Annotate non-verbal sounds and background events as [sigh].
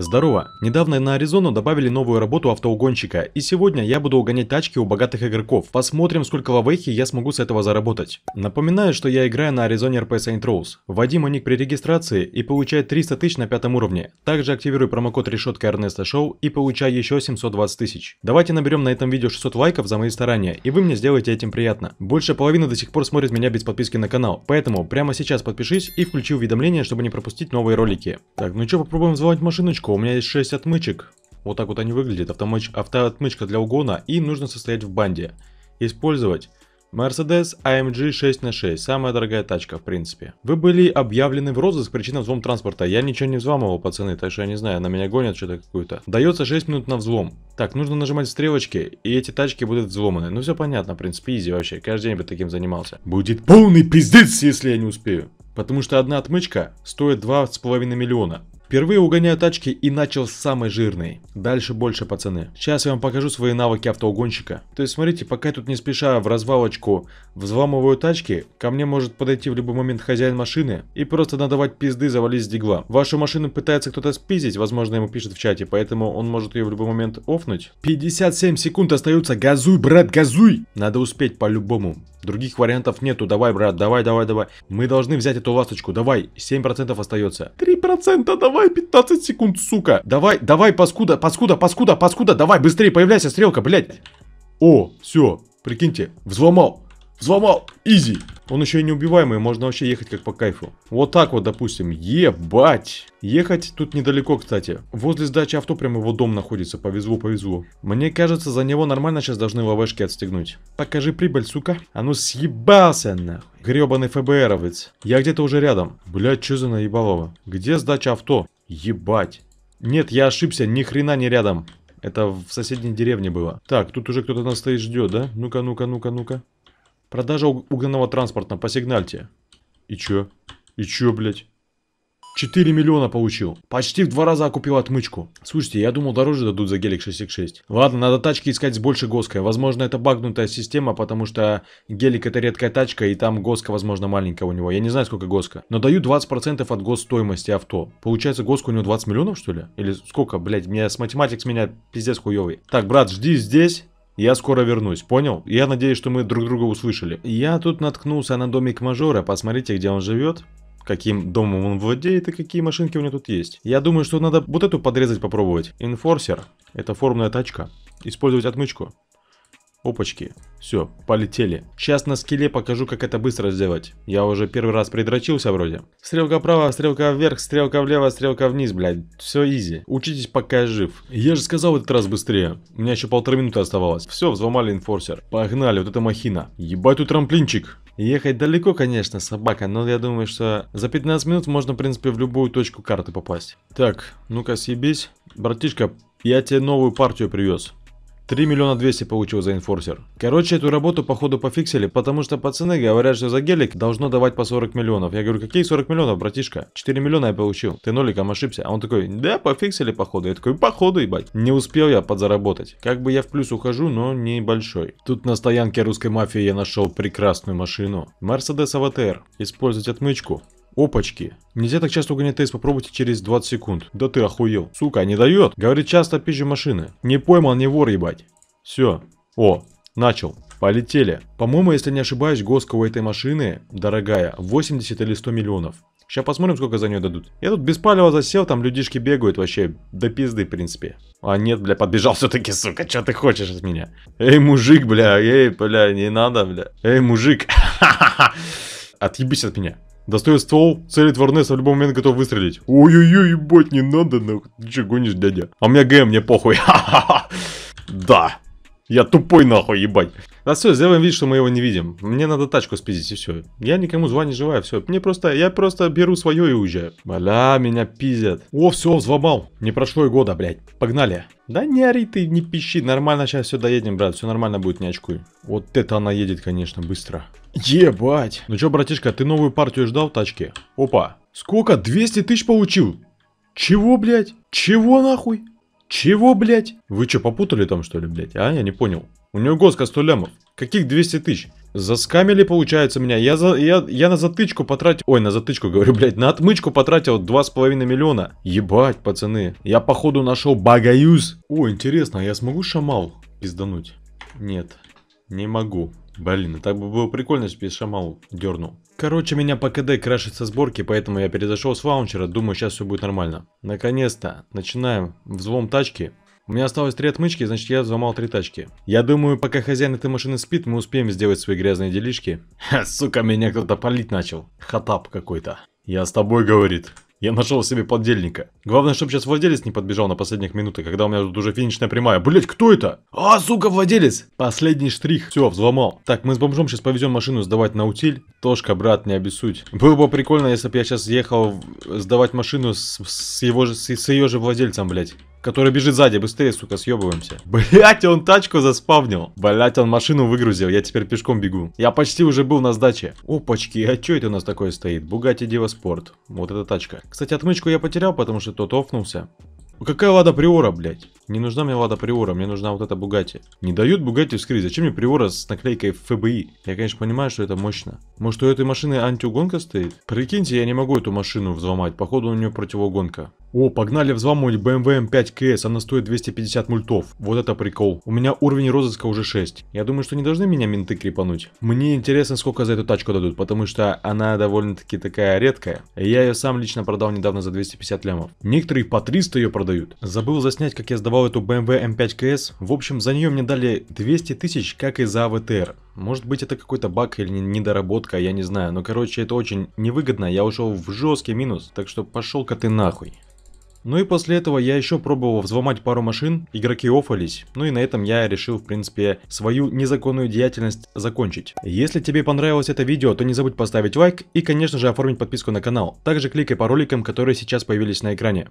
Здорово! Недавно на Аризону добавили новую работу автоугонщика, и сегодня я буду угонять тачки у богатых игроков. Посмотрим, сколько вавейхи я смогу с этого заработать. Напоминаю, что я играю на Аризоне RP Saint Rose. Вводи мой ник при регистрации и получай 300 тысяч на пятом уровне. Также активируй промокод решетка Эрнеста Шоу и получай еще 720 тысяч. Давайте наберем на этом видео 600 лайков за мои старания, и вы мне сделаете этим приятно. Больше половины до сих пор смотрит меня без подписки на канал, поэтому прямо сейчас подпишись и включи уведомления, чтобы не пропустить новые ролики. Так, ну что, попробуем взломать машиночку. Отмычка. У меня есть 6 отмычек. Вот так вот они выглядят. Автомыч... Автоотмычка для угона. И нужно состоять в банде. Использовать Mercedes AMG 6 на 6 самая дорогая тачка, в принципе. Вы были объявлены в розыск причина взлом транспорта. Я ничего не взламывал, пацаны, так что я не знаю, на меня гонят что-то какую-то. Дается 6 минут на взлом. Так, нужно нажимать стрелочки, и эти тачки будут взломаны. Ну все понятно, в принципе, изи вообще. Каждый день бы таким занимался. Будет полный пиздец, если я не успею. Потому что одна отмычка стоит 2,5 миллиона. Впервые угоняю тачки и начал с самой жирной. Дальше больше, пацаны. Сейчас я вам покажу свои навыки автоугонщика. То есть, смотрите, пока я тут не спеша в развалочку взламываю тачки, ко мне может подойти в любой момент хозяин машины и просто надавать пизды завалить с дигла. Вашу машину пытается кто-то спиздить, возможно, ему пишет в чате, поэтому он может ее в любой момент офнуть. 57 секунд остаются. Газуй, брат, газуй! Надо успеть по-любому. Других вариантов нету. Давай, брат, давай, давай, давай. Мы должны взять эту ласточку. Давай, 7% остается. 3% давай! Давай 15 секунд, сука. Давай, давай, паскуда, паскуда, паскуда, паскуда. Давай, быстрее, появляйся, стрелка, блядь. О, все, прикиньте, взломал. Взломал, изи. Он еще и неубиваемый, можно вообще ехать как по кайфу. Вот так вот, допустим. Ебать! Ехать тут недалеко, кстати. Возле сдачи авто прям его дом находится. Повезло, повезло. Мне кажется, за него нормально сейчас должны лавешки отстегнуть. Покажи прибыль, сука. А ну съебался, нахуй. Гребаный ФБРовец. Я где-то уже рядом. Блять, что за наебалово? Где сдача авто? Ебать. Нет, я ошибся, ни хрена не рядом. Это в соседней деревне было. Так, тут уже кто-то нас стоит ждет, да? Ну-ка, ну-ка, ну-ка, ну-ка. Продажа угнанного транспорта по сигнальте. И чё? И чё, блядь? 4 миллиона получил. Почти в два раза окупил отмычку. Слушайте, я думал дороже дадут за гелик 666. Ладно, надо тачки искать с больше госка. Возможно это багнутая система, потому что гелик это редкая тачка и там госка возможно маленькая у него. Я не знаю сколько госка. Но даю 20% от госстоимости авто. Получается госка у него 20 миллионов что ли? Или сколько, блять, меня с математик с меня пиздец хуёвый. Так, брат, жди здесь. Я скоро вернусь, понял? Я надеюсь, что мы друг друга услышали. Я тут наткнулся на домик мажора, посмотрите, где он живет каким домом он владеет и какие машинки у него тут есть. Я думаю, что надо вот эту подрезать попробовать. Инфорсер. Это формная тачка. Использовать отмычку. Опачки. Все, полетели. Сейчас на скеле покажу, как это быстро сделать. Я уже первый раз придрочился вроде. Стрелка вправо, стрелка вверх, стрелка влево, стрелка вниз, блядь. Все изи. Учитесь, пока жив. Я же сказал в этот раз быстрее. У меня еще полторы минуты оставалось. Все, взломали инфорсер. Погнали, вот эта махина. Ебать, тут трамплинчик. Ехать далеко, конечно, собака, но я думаю, что за 15 минут можно, в принципе, в любую точку карты попасть. Так, ну-ка съебись. Братишка, я тебе новую партию привез. 3 миллиона 200 получил за инфорсер. Короче, эту работу походу пофиксили, потому что пацаны говорят, что за гелик должно давать по 40 миллионов. Я говорю, какие 40 миллионов, братишка? 4 миллиона я получил, ты ноликом ошибся. А он такой, да, пофиксили походу. Я такой, походу, ебать. Не успел я подзаработать. Как бы я в плюс ухожу, но небольшой. Тут на стоянке русской мафии я нашел прекрасную машину. Мерседес АВТР. Использовать отмычку. Опачки. Нельзя так часто угонять тест, попробуйте через 20 секунд. Да ты охуел. Сука, не дает. Говорит, часто пизжу машины. Не пойман, не вор, ебать. Все. О, начал. Полетели. По-моему, если не ошибаюсь, госка у этой машины, дорогая, 80 или 100 миллионов. Сейчас посмотрим, сколько за нее дадут. Я тут без палева засел, там людишки бегают вообще до пизды, в принципе. А нет, бля, подбежал [laughs] все-таки, сука, что ты хочешь от меня? Эй, мужик, бля, эй, бля, не надо, бля. Эй, мужик, [laughs] отъебись от меня. Достает ствол, целит в а в любой момент готов выстрелить. Ой-ой-ой, ебать, не надо, нахуй. Ты че гонишь, дядя? А у меня ГМ, мне похуй. [laughs] Ха-ха-ха. Да. Я тупой, нахуй, ебать. А все, сделаем вид, что мы его не видим. Мне надо тачку спиздить, и все. Я никому звать не желаю, все. Мне просто, я просто беру свое и уезжаю. Бля, меня пиздят. О, все, взломал. Не прошло и года, блядь. Погнали. Да не ори ты, не пищи. Нормально сейчас все доедем, брат. Все нормально будет, не очкуй. Вот это она едет, конечно, быстро. Ебать. Ну что, братишка, ты новую партию ждал в тачке? Опа. Сколько? 200 тысяч получил. Чего, блядь? Чего нахуй? Чего, блядь? Вы что, попутали там, что ли, блядь? А, я не понял. У него госка 100 лямов. Каких 200 тысяч? Заскамили, получается, меня. Я, за, я, я на затычку потратил... Ой, на затычку, [laughs] говорю, блядь. На отмычку потратил 2,5 миллиона. Ебать, пацаны. Я, походу, нашел багаюз. О, интересно, а я смогу шамал пиздануть? Нет, не могу. Блин, так бы было прикольно, если бы шамал дернул. Короче, меня по КД крашит со сборки, поэтому я перезашел с ваунчера. Думаю, сейчас все будет нормально. Наконец-то. Начинаем. Взлом тачки. У меня осталось три отмычки, значит я взломал три тачки. Я думаю, пока хозяин этой машины спит, мы успеем сделать свои грязные делишки. Ха, сука, меня кто-то палить начал. Хатап какой-то. Я с тобой, говорит. Я нашел себе поддельника. Главное, чтобы сейчас владелец не подбежал на последних минутах, когда у меня тут уже финишная прямая. Блять, кто это? А, сука, владелец! Последний штрих. Все, взломал. Так, мы с бомжом сейчас повезем машину сдавать на утиль. Тошка, брат, не обессудь. Было бы прикольно, если бы я сейчас ехал сдавать машину с, с его же, с, с ее же владельцем, блять. Который бежит сзади, быстрее, сука, съебываемся. [laughs] Блять, он тачку заспавнил. Блять, он машину выгрузил, я теперь пешком бегу. Я почти уже был на сдаче. Опачки, а что это у нас такое стоит? Бугати Дива Спорт. Вот эта тачка. Кстати, отмычку я потерял, потому что тот офнулся. Какая Лада Приора, блядь? Не нужна мне Лада Приора, мне нужна вот эта Бугати. Не дают Бугати вскрыть, зачем мне Приора с наклейкой ФБИ? Я, конечно, понимаю, что это мощно. Может, у этой машины антиугонка стоит? Прикиньте, я не могу эту машину взломать, походу у нее противогонка. О, погнали взламывать BMW M5 KS. она стоит 250 мультов. Вот это прикол. У меня уровень розыска уже 6. Я думаю, что не должны меня менты крепануть. Мне интересно, сколько за эту тачку дадут, потому что она довольно-таки такая редкая. Я ее сам лично продал недавно за 250 лямов. Некоторые по 300 ее продают. Забыл заснять, как я сдавал эту BMW M5 KS. В общем, за нее мне дали 200 тысяч, как и за АВТР. Может быть это какой-то баг или недоработка, я не знаю. Но короче это очень невыгодно, я ушел в жесткий минус. Так что пошел-ка ты нахуй. Ну и после этого я еще пробовал взломать пару машин, игроки офались, ну и на этом я решил в принципе свою незаконную деятельность закончить. Если тебе понравилось это видео, то не забудь поставить лайк и конечно же оформить подписку на канал. Также кликай по роликам, которые сейчас появились на экране.